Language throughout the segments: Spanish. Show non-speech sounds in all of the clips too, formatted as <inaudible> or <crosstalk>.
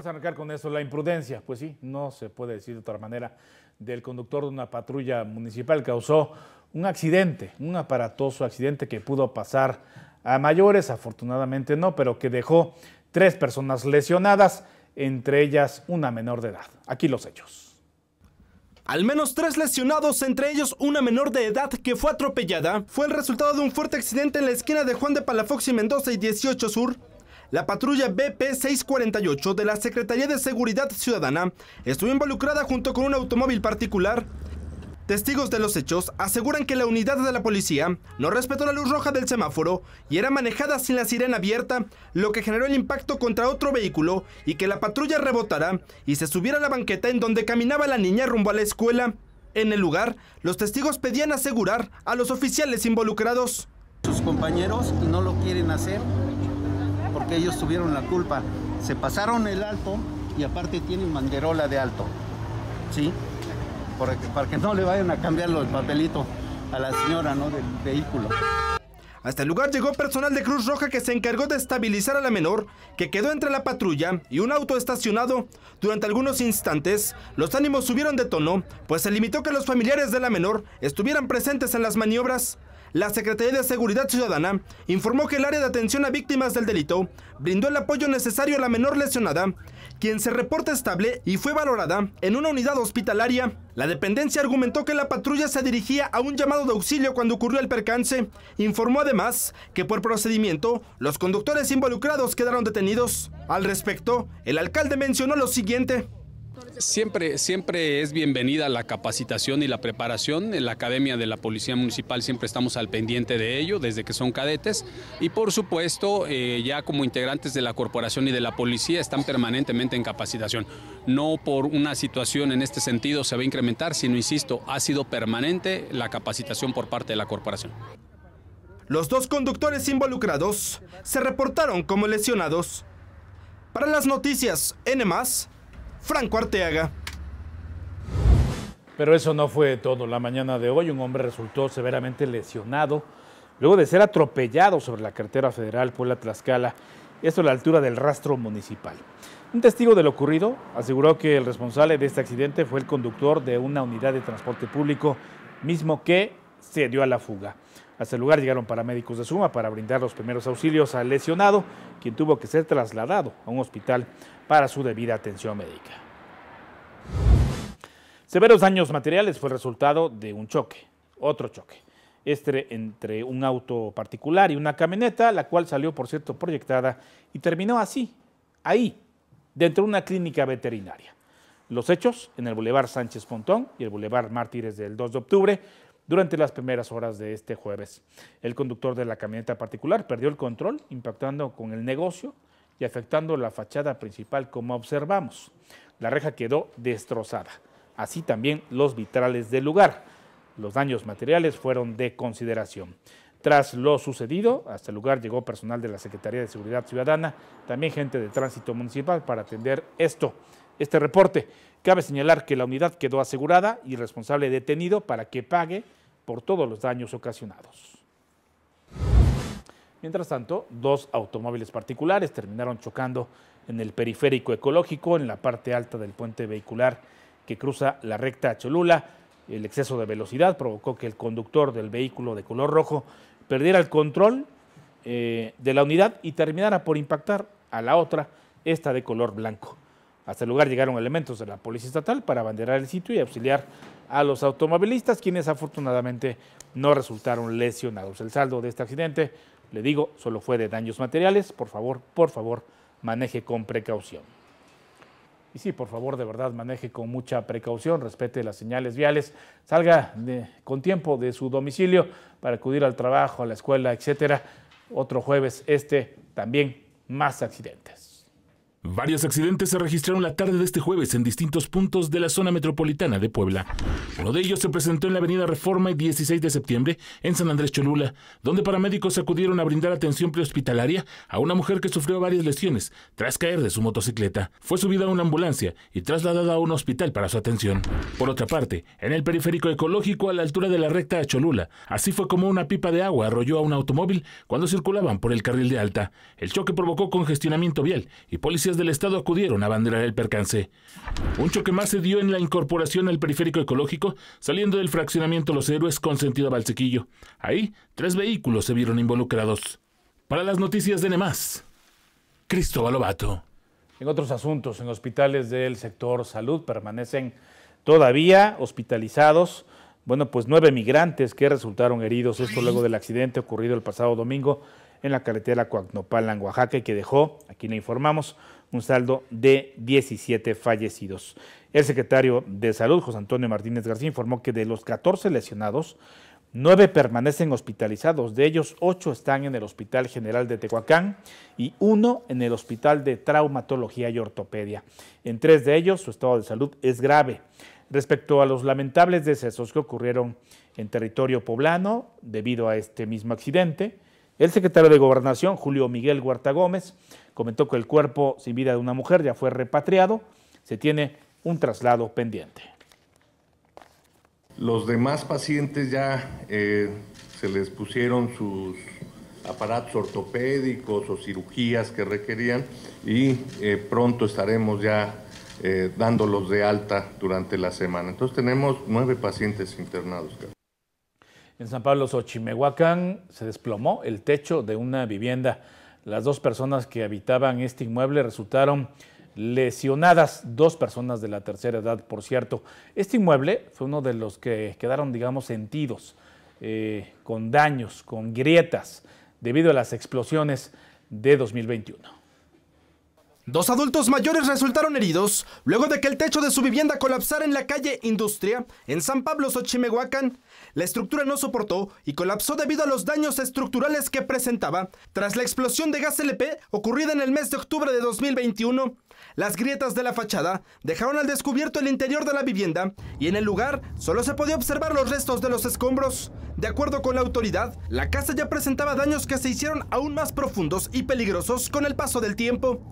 vamos a arrancar con eso. La imprudencia, pues sí, no se puede decir de otra manera, del conductor de una patrulla municipal causó un accidente, un aparatoso accidente que pudo pasar a mayores, afortunadamente no, pero que dejó tres personas lesionadas, entre ellas una menor de edad. Aquí los hechos. Al menos tres lesionados, entre ellos una menor de edad que fue atropellada, fue el resultado de un fuerte accidente en la esquina de Juan de Palafox y Mendoza y 18 Sur, la patrulla BP-648 de la Secretaría de Seguridad Ciudadana estuvo involucrada junto con un automóvil particular. Testigos de los hechos aseguran que la unidad de la policía no respetó la luz roja del semáforo y era manejada sin la sirena abierta, lo que generó el impacto contra otro vehículo y que la patrulla rebotara y se subiera a la banqueta en donde caminaba la niña rumbo a la escuela. En el lugar, los testigos pedían asegurar a los oficiales involucrados. Sus compañeros no lo quieren hacer ellos tuvieron la culpa. Se pasaron el alto y aparte tienen manderola de alto. ¿Sí? Para que, para que no le vayan a cambiar el papelito a la señora ¿no? del vehículo. Hasta el este lugar llegó personal de Cruz Roja que se encargó de estabilizar a la menor, que quedó entre la patrulla y un auto estacionado. Durante algunos instantes, los ánimos subieron de tono, pues se limitó que los familiares de la menor estuvieran presentes en las maniobras la Secretaría de Seguridad Ciudadana informó que el área de atención a víctimas del delito brindó el apoyo necesario a la menor lesionada, quien se reporta estable y fue valorada en una unidad hospitalaria. La dependencia argumentó que la patrulla se dirigía a un llamado de auxilio cuando ocurrió el percance. Informó además que por procedimiento los conductores involucrados quedaron detenidos. Al respecto, el alcalde mencionó lo siguiente. Siempre, siempre es bienvenida la capacitación y la preparación. En la Academia de la Policía Municipal siempre estamos al pendiente de ello, desde que son cadetes. Y por supuesto, eh, ya como integrantes de la corporación y de la policía están permanentemente en capacitación. No por una situación en este sentido se va a incrementar, sino, insisto, ha sido permanente la capacitación por parte de la corporación. Los dos conductores involucrados se reportaron como lesionados. Para las noticias N+, más Franco Arteaga. Pero eso no fue todo. La mañana de hoy un hombre resultó severamente lesionado luego de ser atropellado sobre la carretera federal por la tlaxcala esto a la altura del rastro municipal. Un testigo de lo ocurrido aseguró que el responsable de este accidente fue el conductor de una unidad de transporte público, mismo que se dio a la fuga. Hasta el lugar llegaron paramédicos de Suma para brindar los primeros auxilios al lesionado, quien tuvo que ser trasladado a un hospital para su debida atención médica. Severos daños materiales fue resultado de un choque, otro choque, este entre un auto particular y una camioneta, la cual salió, por cierto, proyectada y terminó así, ahí, dentro de una clínica veterinaria. Los hechos en el Boulevard Sánchez Pontón y el Boulevard Mártires del 2 de octubre, durante las primeras horas de este jueves. El conductor de la camioneta particular perdió el control, impactando con el negocio y afectando la fachada principal como observamos. La reja quedó destrozada, así también los vitrales del lugar. Los daños materiales fueron de consideración. Tras lo sucedido, hasta el lugar llegó personal de la Secretaría de Seguridad Ciudadana, también gente de tránsito municipal para atender esto, este reporte. Cabe señalar que la unidad quedó asegurada y responsable detenido para que pague por todos los daños ocasionados. Mientras tanto, dos automóviles particulares terminaron chocando en el periférico ecológico, en la parte alta del puente vehicular que cruza la recta Cholula. El exceso de velocidad provocó que el conductor del vehículo de color rojo perdiera el control eh, de la unidad y terminara por impactar a la otra, esta de color blanco. Hasta el lugar llegaron elementos de la Policía Estatal para abanderar el sitio y auxiliar a los automovilistas, quienes afortunadamente no resultaron lesionados. El saldo de este accidente, le digo, solo fue de daños materiales. Por favor, por favor, maneje con precaución. Y sí, por favor, de verdad, maneje con mucha precaución, respete las señales viales, salga con tiempo de su domicilio para acudir al trabajo, a la escuela, etcétera. Otro jueves, este también más accidentes. Varios accidentes se registraron la tarde de este jueves en distintos puntos de la zona metropolitana de Puebla. Uno de ellos se presentó en la avenida Reforma y 16 de septiembre en San Andrés Cholula, donde paramédicos acudieron a brindar atención prehospitalaria a una mujer que sufrió varias lesiones tras caer de su motocicleta. Fue subida a una ambulancia y trasladada a un hospital para su atención. Por otra parte, en el periférico ecológico a la altura de la recta a Cholula, así fue como una pipa de agua arrolló a un automóvil cuando circulaban por el carril de alta. El choque provocó congestionamiento vial y policías del Estado acudieron a banderar el percance. Un choque más se dio en la incorporación al periférico ecológico, saliendo del fraccionamiento Los Héroes con sentido a Balsequillo. Ahí, tres vehículos se vieron involucrados. Para las noticias de Nemás, Cristóbal Obato. En otros asuntos, en hospitales del sector salud permanecen todavía hospitalizados bueno, pues nueve migrantes que resultaron heridos, esto luego del accidente ocurrido el pasado domingo en la carretera en Oaxaca, que dejó, aquí le informamos, un saldo de 17 fallecidos. El secretario de Salud, José Antonio Martínez García, informó que de los 14 lesionados, 9 permanecen hospitalizados, de ellos 8 están en el Hospital General de Tehuacán y 1 en el Hospital de Traumatología y Ortopedia. En 3 de ellos su estado de salud es grave. Respecto a los lamentables decesos que ocurrieron en territorio poblano debido a este mismo accidente, el secretario de Gobernación, Julio Miguel Huerta Gómez, comentó que el cuerpo sin vida de una mujer ya fue repatriado. Se tiene un traslado pendiente. Los demás pacientes ya eh, se les pusieron sus aparatos ortopédicos o cirugías que requerían y eh, pronto estaremos ya eh, dándolos de alta durante la semana. Entonces tenemos nueve pacientes internados. En San Pablo, Xochimehuacán, se desplomó el techo de una vivienda. Las dos personas que habitaban este inmueble resultaron lesionadas, dos personas de la tercera edad, por cierto. Este inmueble fue uno de los que quedaron, digamos, sentidos, eh, con daños, con grietas, debido a las explosiones de 2021. Dos adultos mayores resultaron heridos luego de que el techo de su vivienda colapsara en la calle Industria, en San Pablo, Xochimehuacán. La estructura no soportó y colapsó debido a los daños estructurales que presentaba tras la explosión de gas LP ocurrida en el mes de octubre de 2021. Las grietas de la fachada dejaron al descubierto el interior de la vivienda y en el lugar solo se podía observar los restos de los escombros. De acuerdo con la autoridad, la casa ya presentaba daños que se hicieron aún más profundos y peligrosos con el paso del tiempo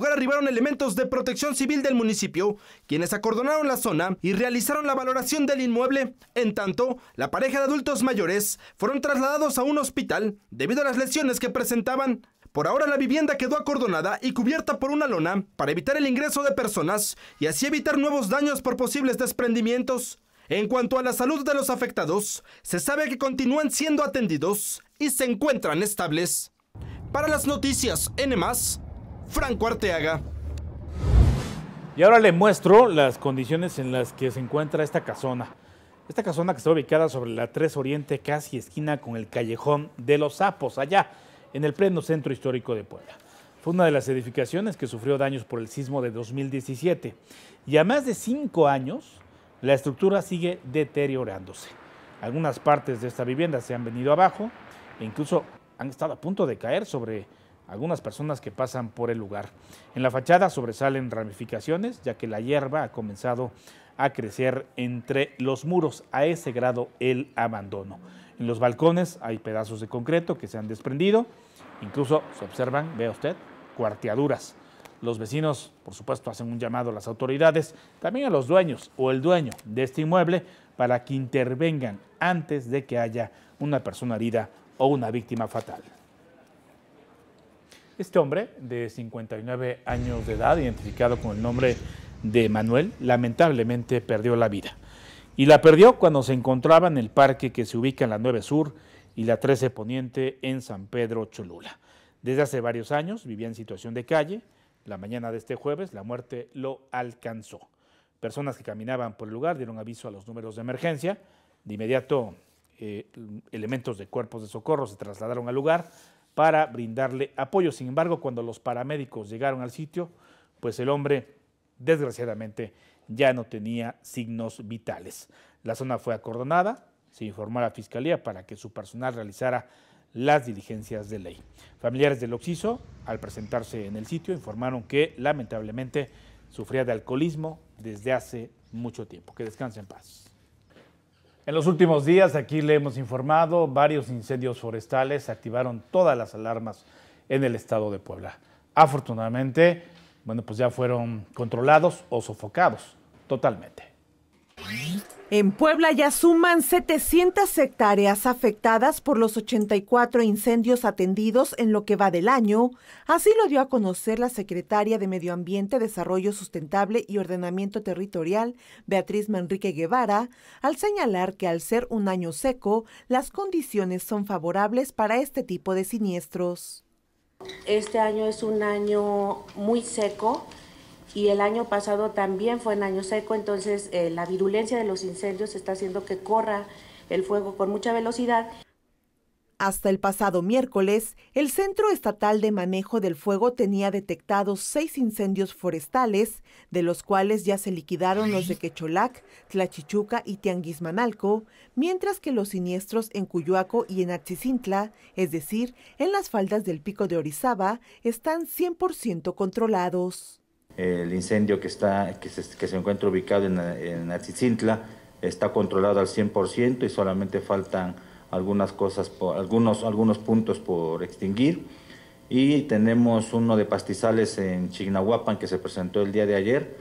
lugar arribaron elementos de protección civil del municipio, quienes acordonaron la zona y realizaron la valoración del inmueble. En tanto, la pareja de adultos mayores fueron trasladados a un hospital debido a las lesiones que presentaban. Por ahora la vivienda quedó acordonada y cubierta por una lona para evitar el ingreso de personas y así evitar nuevos daños por posibles desprendimientos. En cuanto a la salud de los afectados, se sabe que continúan siendo atendidos y se encuentran estables. Para las noticias N+, más. Franco Arteaga. Y ahora le muestro las condiciones en las que se encuentra esta casona. Esta casona que está ubicada sobre la 3 Oriente, casi esquina con el callejón de los sapos, allá en el pleno centro histórico de Puebla. Fue una de las edificaciones que sufrió daños por el sismo de 2017 y a más de cinco años la estructura sigue deteriorándose. Algunas partes de esta vivienda se han venido abajo e incluso han estado a punto de caer sobre algunas personas que pasan por el lugar. En la fachada sobresalen ramificaciones, ya que la hierba ha comenzado a crecer entre los muros, a ese grado el abandono. En los balcones hay pedazos de concreto que se han desprendido, incluso se observan, vea usted, cuarteaduras. Los vecinos, por supuesto, hacen un llamado a las autoridades, también a los dueños o el dueño de este inmueble para que intervengan antes de que haya una persona herida o una víctima fatal. Este hombre, de 59 años de edad, identificado con el nombre de Manuel, lamentablemente perdió la vida. Y la perdió cuando se encontraba en el parque que se ubica en la 9 Sur y la 13 Poniente en San Pedro Cholula. Desde hace varios años vivía en situación de calle. La mañana de este jueves la muerte lo alcanzó. Personas que caminaban por el lugar dieron aviso a los números de emergencia. De inmediato, eh, elementos de cuerpos de socorro se trasladaron al lugar para brindarle apoyo. Sin embargo, cuando los paramédicos llegaron al sitio, pues el hombre, desgraciadamente, ya no tenía signos vitales. La zona fue acordonada, se informó a la Fiscalía para que su personal realizara las diligencias de ley. Familiares del Oxiso, al presentarse en el sitio, informaron que lamentablemente sufría de alcoholismo desde hace mucho tiempo. Que descanse en paz. En los últimos días, aquí le hemos informado, varios incendios forestales activaron todas las alarmas en el estado de Puebla. Afortunadamente, bueno, pues ya fueron controlados o sofocados totalmente. En Puebla ya suman 700 hectáreas afectadas por los 84 incendios atendidos en lo que va del año, así lo dio a conocer la secretaria de Medio Ambiente, Desarrollo Sustentable y Ordenamiento Territorial, Beatriz Manrique Guevara, al señalar que al ser un año seco, las condiciones son favorables para este tipo de siniestros. Este año es un año muy seco, y el año pasado también fue en año seco, entonces eh, la virulencia de los incendios está haciendo que corra el fuego con mucha velocidad. Hasta el pasado miércoles, el Centro Estatal de Manejo del Fuego tenía detectados seis incendios forestales, de los cuales ya se liquidaron los de Quecholac, Tlachichuca y Tianguismanalco, mientras que los siniestros en Cuyoaco y en Atzicintla, es decir, en las faldas del Pico de Orizaba, están 100% controlados el incendio que, está, que, se, encuentra ubicado en, en está controlado al 100% y solamente faltan algunas cosas, algunos, algunos puntos por extinguir. Y tenemos uno de pastizales en Chignahuapan que se presentó el día de ayer.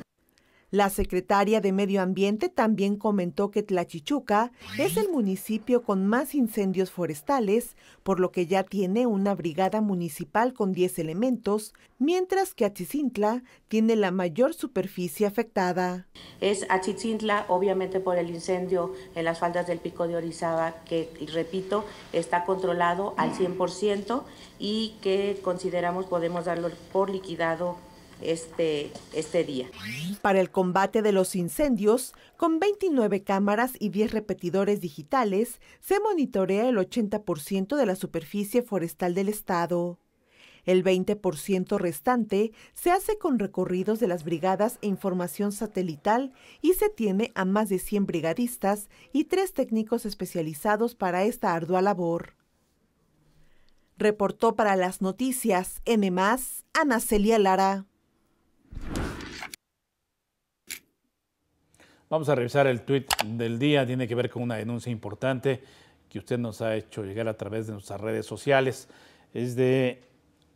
La secretaria de Medio Ambiente también comentó que Tlachichuca es el municipio con más incendios forestales, por lo que ya tiene una brigada municipal con 10 elementos, mientras que Achicintla tiene la mayor superficie afectada. Es Achicintla, obviamente por el incendio en las faldas del Pico de Orizaba, que, repito, está controlado al 100% y que consideramos podemos darlo por liquidado este, este día. Para el combate de los incendios, con 29 cámaras y 10 repetidores digitales, se monitorea el 80% de la superficie forestal del estado. El 20% restante se hace con recorridos de las brigadas e información satelital y se tiene a más de 100 brigadistas y tres técnicos especializados para esta ardua labor. Reportó para las noticias N, Ana Celia Lara. Vamos a revisar el tweet del día. Tiene que ver con una denuncia importante que usted nos ha hecho llegar a través de nuestras redes sociales. Es de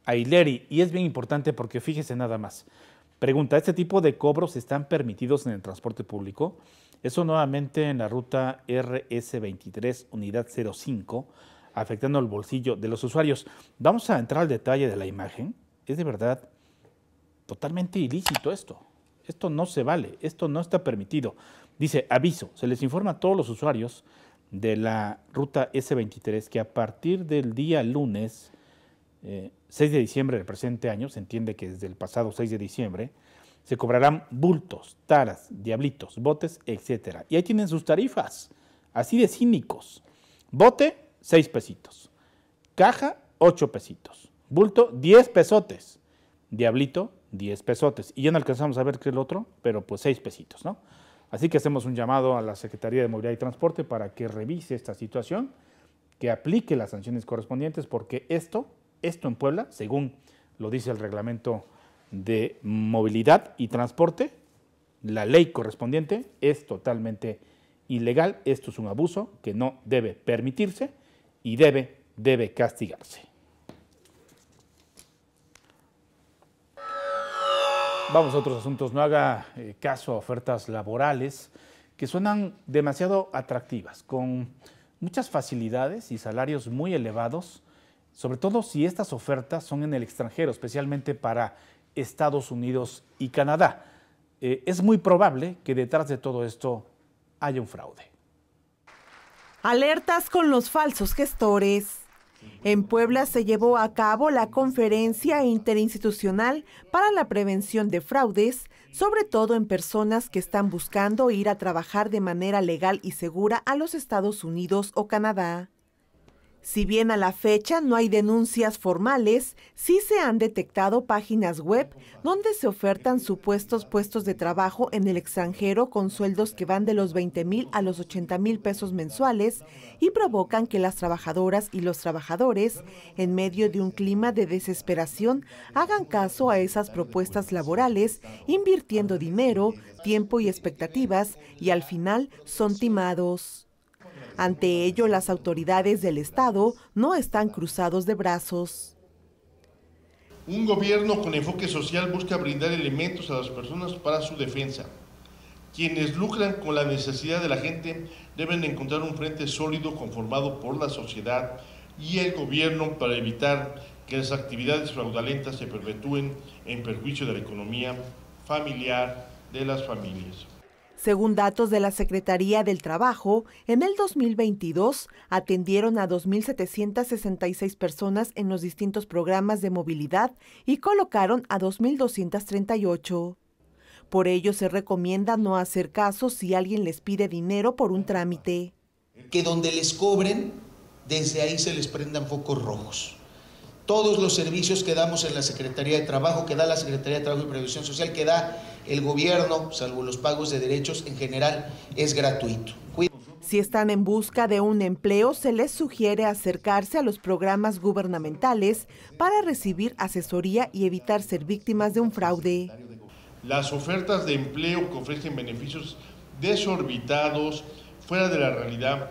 Aileri y es bien importante porque fíjese nada más. Pregunta, ¿este tipo de cobros están permitidos en el transporte público? Eso nuevamente en la ruta RS23, unidad 05, afectando el bolsillo de los usuarios. Vamos a entrar al detalle de la imagen. Es de verdad totalmente ilícito esto. Esto no se vale, esto no está permitido. Dice, aviso, se les informa a todos los usuarios de la ruta S23 que a partir del día lunes 6 eh, de diciembre del presente año, se entiende que desde el pasado 6 de diciembre, se cobrarán bultos, taras, diablitos, botes, etc. Y ahí tienen sus tarifas, así de cínicos. Bote, 6 pesitos. Caja, 8 pesitos. Bulto, 10 pesotes. Diablito, 10 pesotes. Y ya no alcanzamos a ver qué es el otro, pero pues 6 pesitos, ¿no? Así que hacemos un llamado a la Secretaría de Movilidad y Transporte para que revise esta situación, que aplique las sanciones correspondientes, porque esto, esto en Puebla, según lo dice el reglamento de movilidad y transporte, la ley correspondiente es totalmente ilegal, esto es un abuso que no debe permitirse y debe, debe castigarse. Vamos a otros asuntos. No haga eh, caso a ofertas laborales que suenan demasiado atractivas, con muchas facilidades y salarios muy elevados, sobre todo si estas ofertas son en el extranjero, especialmente para Estados Unidos y Canadá. Eh, es muy probable que detrás de todo esto haya un fraude. Alertas con los falsos gestores. En Puebla se llevó a cabo la conferencia interinstitucional para la prevención de fraudes, sobre todo en personas que están buscando ir a trabajar de manera legal y segura a los Estados Unidos o Canadá. Si bien a la fecha no hay denuncias formales, sí se han detectado páginas web donde se ofertan supuestos puestos de trabajo en el extranjero con sueldos que van de los 20 mil a los 80 mil pesos mensuales y provocan que las trabajadoras y los trabajadores, en medio de un clima de desesperación, hagan caso a esas propuestas laborales, invirtiendo dinero, tiempo y expectativas, y al final son timados. Ante ello, las autoridades del Estado no están cruzados de brazos. Un gobierno con enfoque social busca brindar elementos a las personas para su defensa. Quienes lucran con la necesidad de la gente deben encontrar un frente sólido conformado por la sociedad y el gobierno para evitar que las actividades fraudulentas se perpetúen en perjuicio de la economía familiar de las familias. Según datos de la Secretaría del Trabajo, en el 2022 atendieron a 2.766 personas en los distintos programas de movilidad y colocaron a 2.238. Por ello se recomienda no hacer caso si alguien les pide dinero por un trámite. Que donde les cobren, desde ahí se les prendan focos rojos todos los servicios que damos en la Secretaría de Trabajo, que da la Secretaría de Trabajo y Previsión Social, que da el gobierno, salvo los pagos de derechos en general, es gratuito. Si están en busca de un empleo, se les sugiere acercarse a los programas gubernamentales para recibir asesoría y evitar ser víctimas de un fraude. Las ofertas de empleo que ofrecen beneficios desorbitados, fuera de la realidad,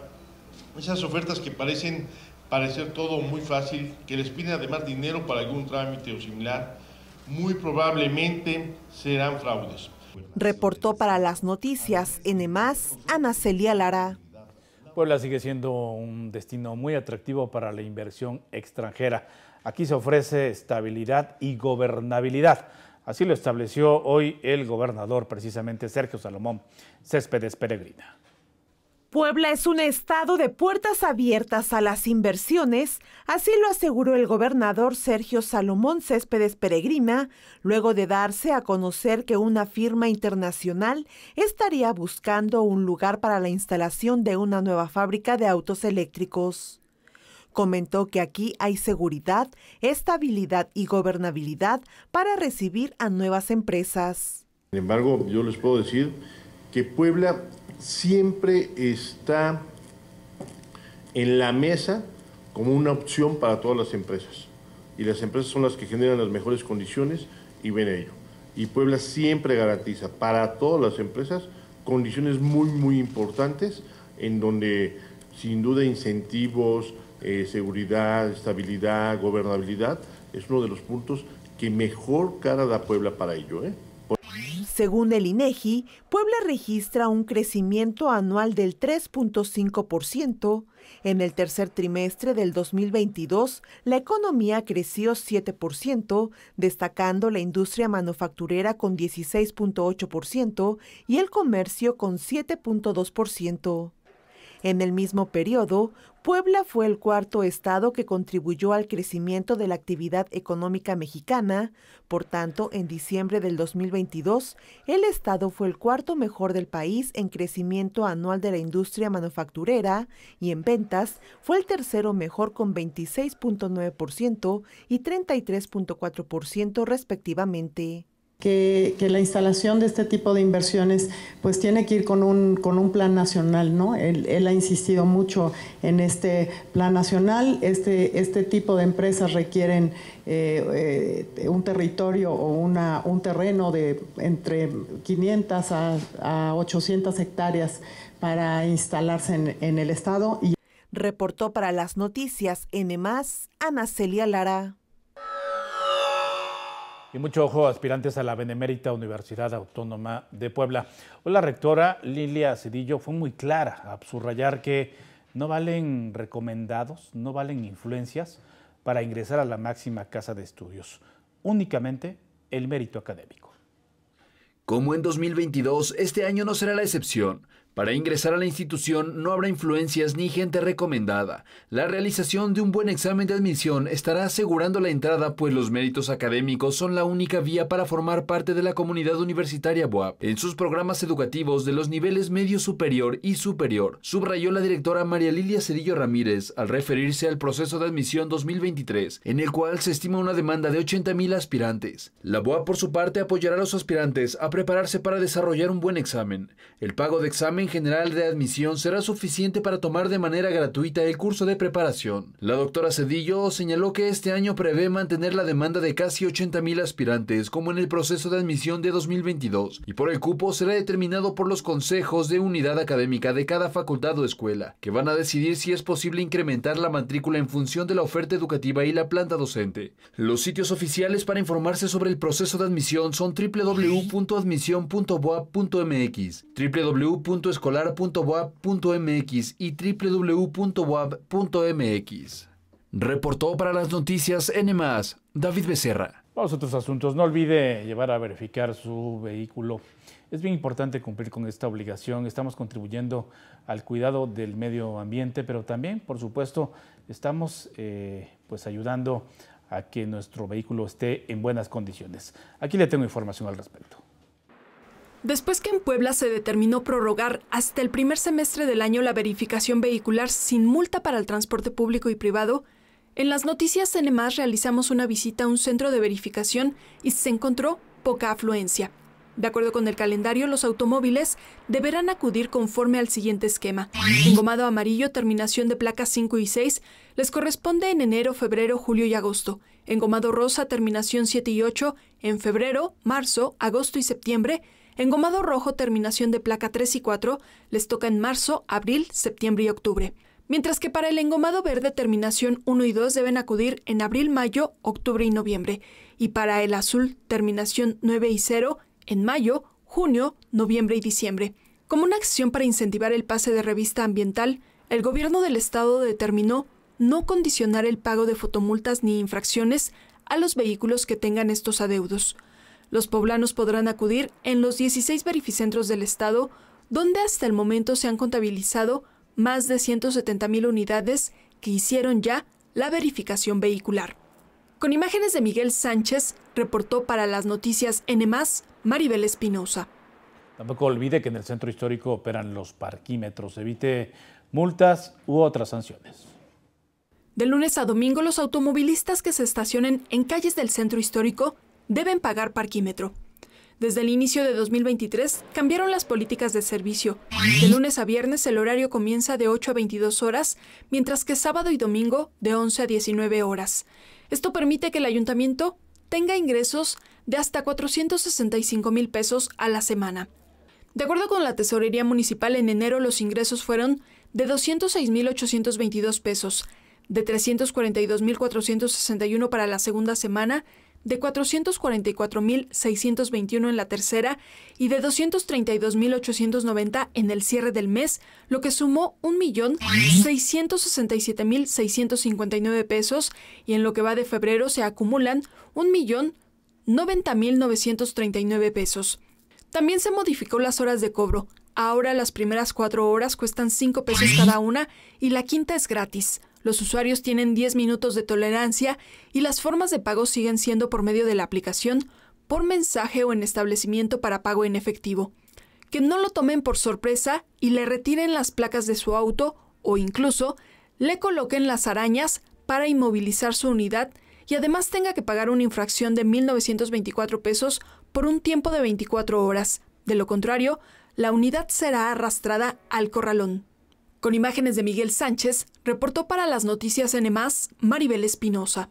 esas ofertas que parecen parecer todo muy fácil, que les piden además dinero para algún trámite o similar, muy probablemente serán fraudes. Reportó para las noticias NMAS, Ana Celia Lara. Puebla sigue siendo un destino muy atractivo para la inversión extranjera. Aquí se ofrece estabilidad y gobernabilidad. Así lo estableció hoy el gobernador, precisamente Sergio Salomón Céspedes Peregrina. Puebla es un estado de puertas abiertas a las inversiones, así lo aseguró el gobernador Sergio Salomón Céspedes Peregrina, luego de darse a conocer que una firma internacional estaría buscando un lugar para la instalación de una nueva fábrica de autos eléctricos. Comentó que aquí hay seguridad, estabilidad y gobernabilidad para recibir a nuevas empresas. Sin embargo, yo les puedo decir que Puebla siempre está en la mesa como una opción para todas las empresas. Y las empresas son las que generan las mejores condiciones y ven ello. Y Puebla siempre garantiza para todas las empresas condiciones muy, muy importantes en donde sin duda incentivos, eh, seguridad, estabilidad, gobernabilidad, es uno de los puntos que mejor cara da Puebla para ello. ¿eh? Según el INEGI, e Puebla registra un crecimiento anual del 3.5%. En el tercer trimestre del 2022, la economía creció 7%, destacando la industria manufacturera con 16.8% y el comercio con 7.2%. En el mismo periodo, Puebla fue el cuarto estado que contribuyó al crecimiento de la actividad económica mexicana, por tanto, en diciembre del 2022, el estado fue el cuarto mejor del país en crecimiento anual de la industria manufacturera y en ventas fue el tercero mejor con 26.9% y 33.4% respectivamente que, la instalación de este tipo de inversiones pues tiene que ir con un, con un plan nacional, ¿no? Él, ha insistido mucho en este plan nacional, este, este tipo de empresas requieren eh, eh, un territorio o un terreno de entre 500 a, a 800 hectáreas para instalarse en, el Estado. Y... Reportó para las noticias N+, Ana Celia Lara. Y mucho ojo, aspirantes a la Benemérita Universidad Autónoma de Puebla. Hola, la rectora Lilia Cedillo fue muy clara a subrayar que no valen recomendados, no valen influencias para ingresar a la máxima casa de estudios, únicamente el mérito académico. Como en 2022, este año no será la excepción. Para ingresar a la institución no habrá influencias ni gente recomendada. La realización de un buen examen de admisión estará asegurando la entrada, pues los méritos académicos son la única vía para formar parte de la comunidad universitaria BUAP en sus programas educativos de los niveles medio superior y superior, subrayó la directora María Lilia Cedillo Ramírez al referirse al proceso de admisión 2023, en el cual se estima una demanda de 80.000 aspirantes. La Boa, por su parte, apoyará a los aspirantes a prepararse para desarrollar un buen examen. El pago de examen general de admisión será suficiente para tomar de manera gratuita el curso de preparación. La doctora Cedillo señaló que este año prevé mantener la demanda de casi 80.000 aspirantes, como en el proceso de admisión de 2022, y por el cupo será determinado por los consejos de unidad académica de cada facultad o escuela, que van a decidir si es posible incrementar la matrícula en función de la oferta educativa y la planta docente. Los sitios oficiales para informarse sobre el proceso de admisión son www.admisión.boa.mx, www escolar.boab.mx y www.boab.mx. Reportó para las noticias N, más David Becerra. Vamos a otros asuntos. No olvide llevar a verificar su vehículo. Es bien importante cumplir con esta obligación. Estamos contribuyendo al cuidado del medio ambiente, pero también, por supuesto, estamos eh, pues ayudando a que nuestro vehículo esté en buenas condiciones. Aquí le tengo información al respecto. Después que en Puebla se determinó prorrogar hasta el primer semestre del año la verificación vehicular sin multa para el transporte público y privado, en las noticias más realizamos una visita a un centro de verificación y se encontró poca afluencia. De acuerdo con el calendario, los automóviles deberán acudir conforme al siguiente esquema. Engomado amarillo, terminación de placas 5 y 6, les corresponde en enero, febrero, julio y agosto. Engomado rosa, terminación 7 y 8, en febrero, marzo, agosto y septiembre, Engomado rojo, terminación de placa 3 y 4, les toca en marzo, abril, septiembre y octubre. Mientras que para el engomado verde, terminación 1 y 2 deben acudir en abril, mayo, octubre y noviembre. Y para el azul, terminación 9 y 0, en mayo, junio, noviembre y diciembre. Como una acción para incentivar el pase de revista ambiental, el gobierno del estado determinó no condicionar el pago de fotomultas ni infracciones a los vehículos que tengan estos adeudos. Los poblanos podrán acudir en los 16 verificentros del Estado, donde hasta el momento se han contabilizado más de 170.000 unidades que hicieron ya la verificación vehicular. Con imágenes de Miguel Sánchez, reportó para las noticias N, Maribel Espinosa. Tampoco olvide que en el centro histórico operan los parquímetros. Evite multas u otras sanciones. De lunes a domingo, los automovilistas que se estacionen en calles del centro histórico deben pagar parquímetro. Desde el inicio de 2023 cambiaron las políticas de servicio. De lunes a viernes el horario comienza de 8 a 22 horas, mientras que sábado y domingo de 11 a 19 horas. Esto permite que el ayuntamiento tenga ingresos de hasta 465 mil pesos a la semana. De acuerdo con la Tesorería Municipal, en enero los ingresos fueron de 822 pesos, de 461 para la segunda semana de 444.621 en la tercera y de 232.890 en el cierre del mes, lo que sumó 1.667.659 pesos y en lo que va de febrero se acumulan 1.090.939 pesos. También se modificó las horas de cobro. Ahora las primeras cuatro horas cuestan 5 pesos cada una y la quinta es gratis. Los usuarios tienen 10 minutos de tolerancia y las formas de pago siguen siendo por medio de la aplicación, por mensaje o en establecimiento para pago en efectivo. Que no lo tomen por sorpresa y le retiren las placas de su auto o incluso le coloquen las arañas para inmovilizar su unidad y además tenga que pagar una infracción de 1.924 pesos por un tiempo de 24 horas. De lo contrario, la unidad será arrastrada al corralón. Con imágenes de Miguel Sánchez, reportó para las noticias NMAS, Maribel Espinosa.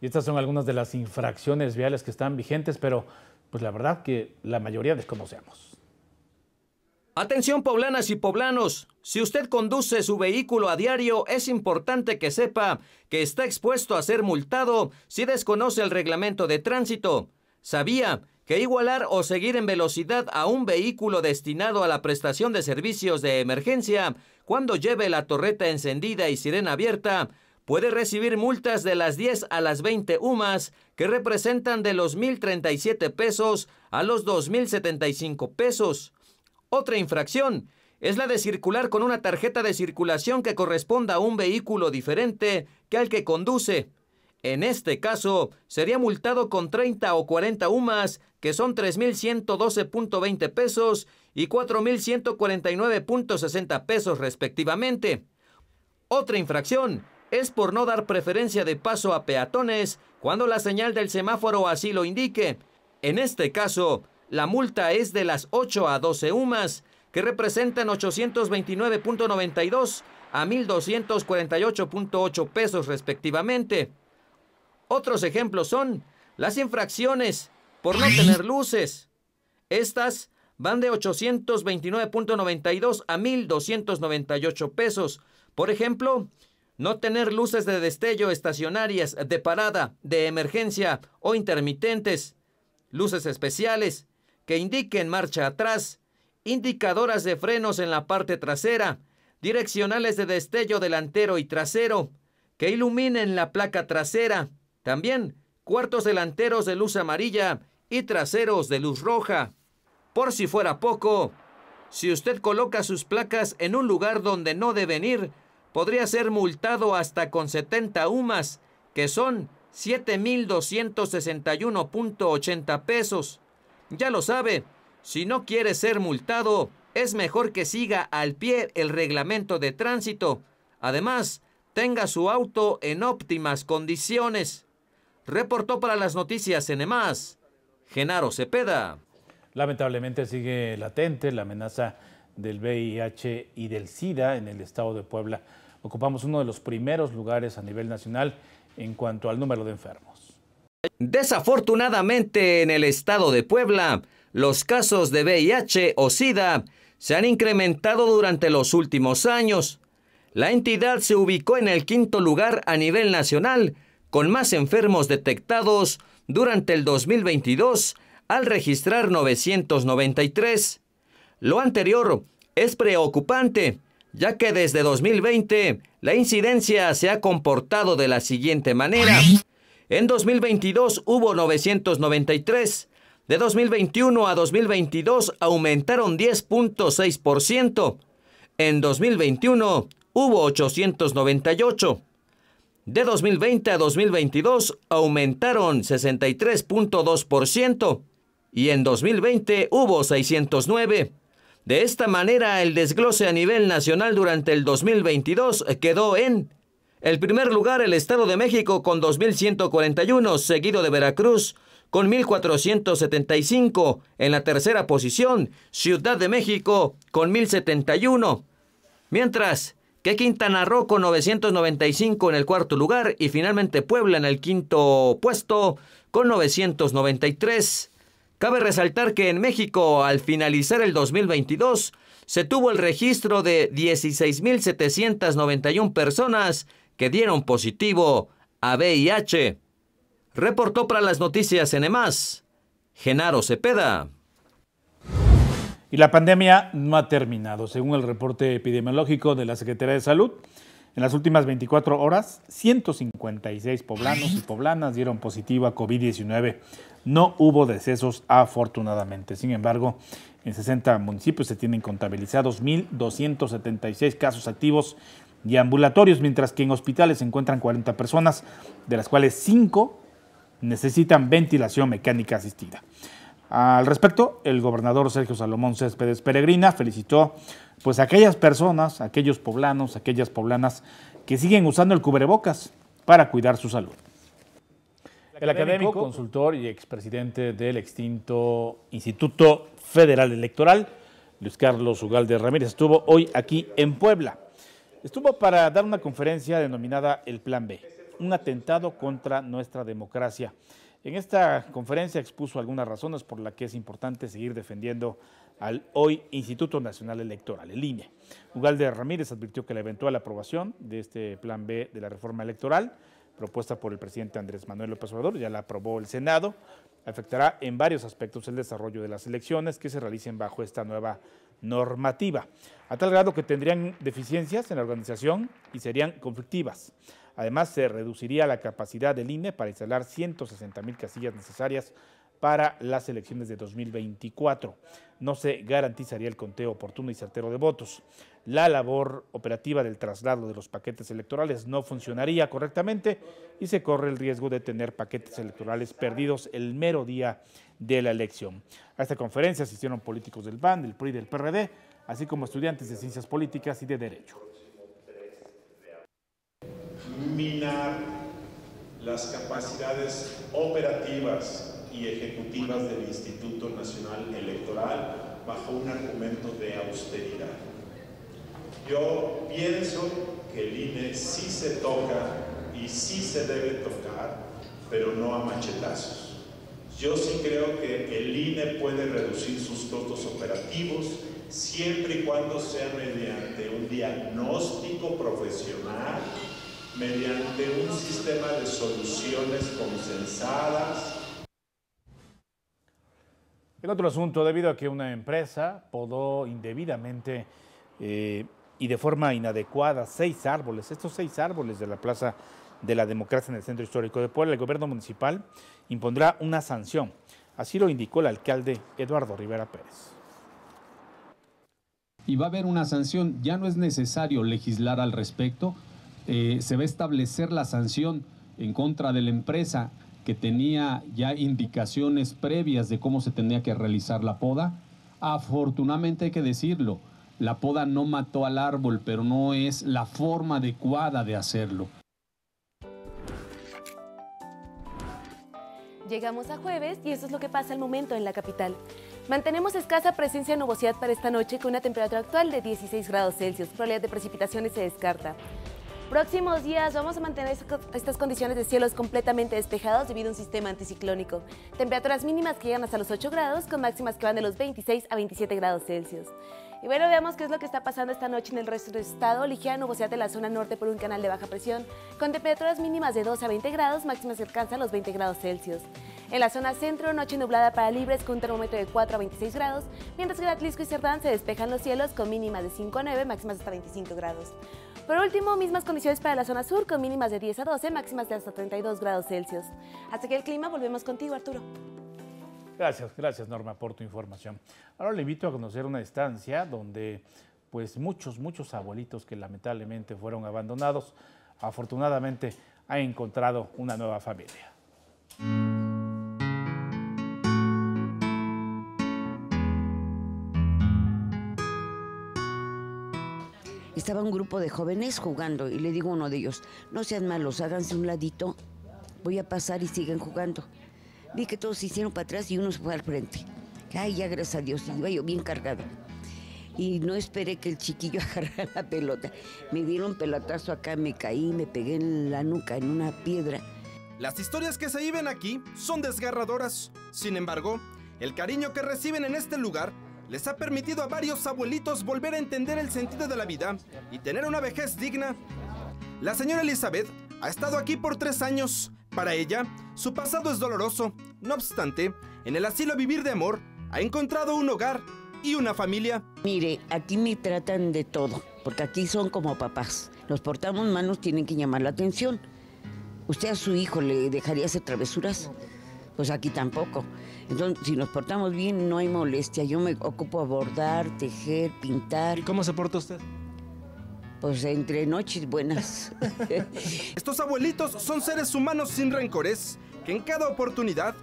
Y estas son algunas de las infracciones viales que están vigentes, pero pues la verdad que la mayoría desconocemos. Atención poblanas y poblanos, si usted conduce su vehículo a diario es importante que sepa que está expuesto a ser multado si desconoce el reglamento de tránsito. ¿Sabía que igualar o seguir en velocidad a un vehículo destinado a la prestación de servicios de emergencia cuando lleve la torreta encendida y sirena abierta puede recibir multas de las 10 a las 20 UMAS, que representan de los 1.037 pesos a los 2.075 pesos. Otra infracción es la de circular con una tarjeta de circulación que corresponda a un vehículo diferente que al que conduce. En este caso, sería multado con 30 o 40 UMAS, que son 3.112.20 pesos y 4.149.60 pesos respectivamente. Otra infracción es por no dar preferencia de paso a peatones cuando la señal del semáforo así lo indique. En este caso, la multa es de las 8 a 12 UMAS, que representan 829.92 a 1.248.8 pesos respectivamente. Otros ejemplos son las infracciones por no tener luces. Estas van de 829.92 a 1.298 pesos. Por ejemplo, no tener luces de destello estacionarias, de parada, de emergencia o intermitentes, luces especiales que indiquen marcha atrás, indicadoras de frenos en la parte trasera, direccionales de destello delantero y trasero, que iluminen la placa trasera, también cuartos delanteros de luz amarilla y traseros de luz roja. Por si fuera poco, si usted coloca sus placas en un lugar donde no deben ir, podría ser multado hasta con 70 UMAS, que son 7.261.80 pesos. Ya lo sabe, si no quiere ser multado, es mejor que siga al pie el reglamento de tránsito. Además, tenga su auto en óptimas condiciones. Reportó para las noticias Enemás, Genaro Cepeda. Lamentablemente sigue latente la amenaza del VIH y del SIDA en el estado de Puebla. Ocupamos uno de los primeros lugares a nivel nacional en cuanto al número de enfermos. Desafortunadamente en el estado de Puebla, los casos de VIH o SIDA se han incrementado durante los últimos años. La entidad se ubicó en el quinto lugar a nivel nacional con más enfermos detectados durante el 2022 al registrar 993. Lo anterior es preocupante, ya que desde 2020 la incidencia se ha comportado de la siguiente manera. En 2022 hubo 993. De 2021 a 2022 aumentaron 10.6%. En 2021 hubo 898. De 2020 a 2022 aumentaron 63.2% y en 2020 hubo 609. De esta manera, el desglose a nivel nacional durante el 2022 quedó en el primer lugar el Estado de México con 2.141, seguido de Veracruz con 1.475. En la tercera posición, Ciudad de México con 1.071. Mientras, que Quintana Roo con 995 en el cuarto lugar y finalmente Puebla en el quinto puesto con 993. Cabe resaltar que en México, al finalizar el 2022, se tuvo el registro de 16.791 personas que dieron positivo a VIH. Reportó para las noticias en Genaro Cepeda. Y la pandemia no ha terminado. Según el reporte epidemiológico de la Secretaría de Salud, en las últimas 24 horas, 156 poblanos y poblanas dieron positiva a COVID-19. No hubo decesos afortunadamente. Sin embargo, en 60 municipios se tienen contabilizados 1.276 casos activos y ambulatorios, mientras que en hospitales se encuentran 40 personas, de las cuales 5 necesitan ventilación mecánica asistida. Al respecto, el gobernador Sergio Salomón Céspedes Peregrina felicitó pues a aquellas personas, aquellos poblanos, aquellas poblanas que siguen usando el cubrebocas para cuidar su salud. El académico, consultor y expresidente del extinto Instituto Federal Electoral, Luis Carlos Ugalde Ramírez, estuvo hoy aquí en Puebla. Estuvo para dar una conferencia denominada El Plan B, un atentado contra nuestra democracia. En esta conferencia expuso algunas razones por las que es importante seguir defendiendo al hoy Instituto Nacional Electoral, el INE. Ugalde Ramírez advirtió que la eventual aprobación de este plan B de la reforma electoral, propuesta por el presidente Andrés Manuel López Obrador, ya la aprobó el Senado, afectará en varios aspectos el desarrollo de las elecciones que se realicen bajo esta nueva normativa, a tal grado que tendrían deficiencias en la organización y serían conflictivas. Además, se reduciría la capacidad del INE para instalar 160 mil casillas necesarias para las elecciones de 2024. No se garantizaría el conteo oportuno y certero de votos. La labor operativa del traslado de los paquetes electorales no funcionaría correctamente y se corre el riesgo de tener paquetes electorales perdidos el mero día de la elección. A esta conferencia asistieron políticos del PAN, del PRI y del PRD, así como estudiantes de ciencias políticas y de derecho minar las capacidades operativas y ejecutivas del Instituto Nacional Electoral bajo un argumento de austeridad. Yo pienso que el INE sí se toca y sí se debe tocar, pero no a machetazos. Yo sí creo que el INE puede reducir sus costos operativos siempre y cuando sea mediante un diagnóstico profesional mediante un sistema de soluciones consensadas. El otro asunto, debido a que una empresa podó indebidamente eh, y de forma inadecuada seis árboles, estos seis árboles de la Plaza de la Democracia en el Centro Histórico de Puebla, el gobierno municipal impondrá una sanción. Así lo indicó el alcalde Eduardo Rivera Pérez y va a haber una sanción. Ya no es necesario legislar al respecto eh, se va a establecer la sanción en contra de la empresa que tenía ya indicaciones previas de cómo se tenía que realizar la poda. Afortunadamente hay que decirlo, la poda no mató al árbol, pero no es la forma adecuada de hacerlo. Llegamos a jueves y eso es lo que pasa al momento en la capital. Mantenemos escasa presencia de nubosidad para esta noche con una temperatura actual de 16 grados Celsius. Probabilidad de precipitaciones se descarta. Próximos días vamos a mantener estas condiciones de cielos completamente despejados debido a un sistema anticiclónico. Temperaturas mínimas que llegan hasta los 8 grados con máximas que van de los 26 a 27 grados Celsius. Y bueno, veamos qué es lo que está pasando esta noche en el resto del estado. Ligera nubosidad en la zona norte por un canal de baja presión, con temperaturas mínimas de 2 a 20 grados, máximas que alcanzan los 20 grados Celsius. En la zona centro, noche nublada para Libres con un termómetro de 4 a 26 grados, mientras que en Atlisco y Cerdán se despejan los cielos con mínimas de 5 a 9, máximas hasta 25 grados. Por último, mismas condiciones para la zona sur, con mínimas de 10 a 12, máximas de hasta 32 grados Celsius. Hasta aquí el clima, volvemos contigo, Arturo. Gracias, gracias Norma por tu información. Ahora le invito a conocer una estancia donde pues muchos, muchos abuelitos que lamentablemente fueron abandonados, afortunadamente han encontrado una nueva familia. estaba un grupo de jóvenes jugando y le digo a uno de ellos, no sean malos, háganse un ladito, voy a pasar y sigan jugando. Vi que todos se hicieron para atrás y uno se fue al frente. Ay, ya gracias a Dios, iba yo bien cargado. Y no esperé que el chiquillo <laughs> agarrara la pelota. Me dieron pelotazo acá, me caí, me pegué en la nuca, en una piedra. Las historias que se viven aquí son desgarradoras. Sin embargo, el cariño que reciben en este lugar les ha permitido a varios abuelitos volver a entender el sentido de la vida y tener una vejez digna. La señora Elizabeth ha estado aquí por tres años. Para ella, su pasado es doloroso. No obstante, en el asilo Vivir de Amor ha encontrado un hogar y una familia. Mire, aquí me tratan de todo, porque aquí son como papás. Los portamos manos tienen que llamar la atención. ¿Usted a su hijo le dejaría hacer travesuras? pues aquí tampoco. Entonces, si nos portamos bien, no hay molestia. Yo me ocupo a bordar, tejer, pintar. ¿Y cómo se porta usted? Pues entre noches buenas. <laughs> Estos abuelitos son seres humanos sin rencores, que en cada oportunidad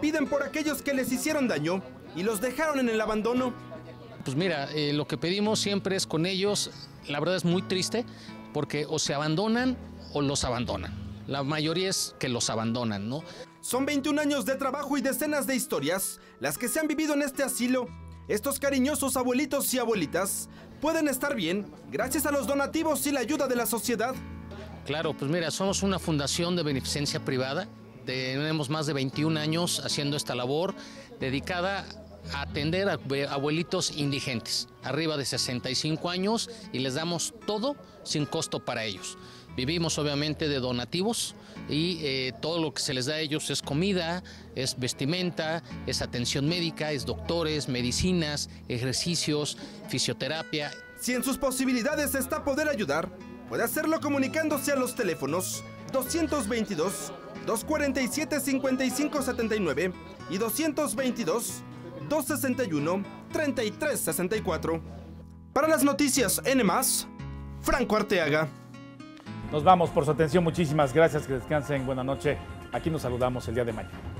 piden por aquellos que les hicieron daño y los dejaron en el abandono. Pues mira, eh, lo que pedimos siempre es con ellos, la verdad es muy triste, porque o se abandonan o los abandonan. La mayoría es que los abandonan, ¿no? Son 21 años de trabajo y decenas de historias las que se han vivido en este asilo. Estos cariñosos abuelitos y abuelitas pueden estar bien gracias a los donativos y la ayuda de la sociedad. Claro, pues mira, somos una fundación de beneficencia privada. Tenemos más de 21 años haciendo esta labor dedicada a atender a abuelitos indigentes, arriba de 65 años, y les damos todo sin costo para ellos. Vivimos obviamente de donativos y eh, todo lo que se les da a ellos es comida, es vestimenta, es atención médica, es doctores, medicinas, ejercicios, fisioterapia. Si en sus posibilidades está poder ayudar, puede hacerlo comunicándose a los teléfonos 222 247 5579 y 222 261 3364. Para las noticias N, Franco Arteaga. Nos vamos por su atención. Muchísimas gracias. Que descansen. Buena noche. Aquí nos saludamos el día de mañana.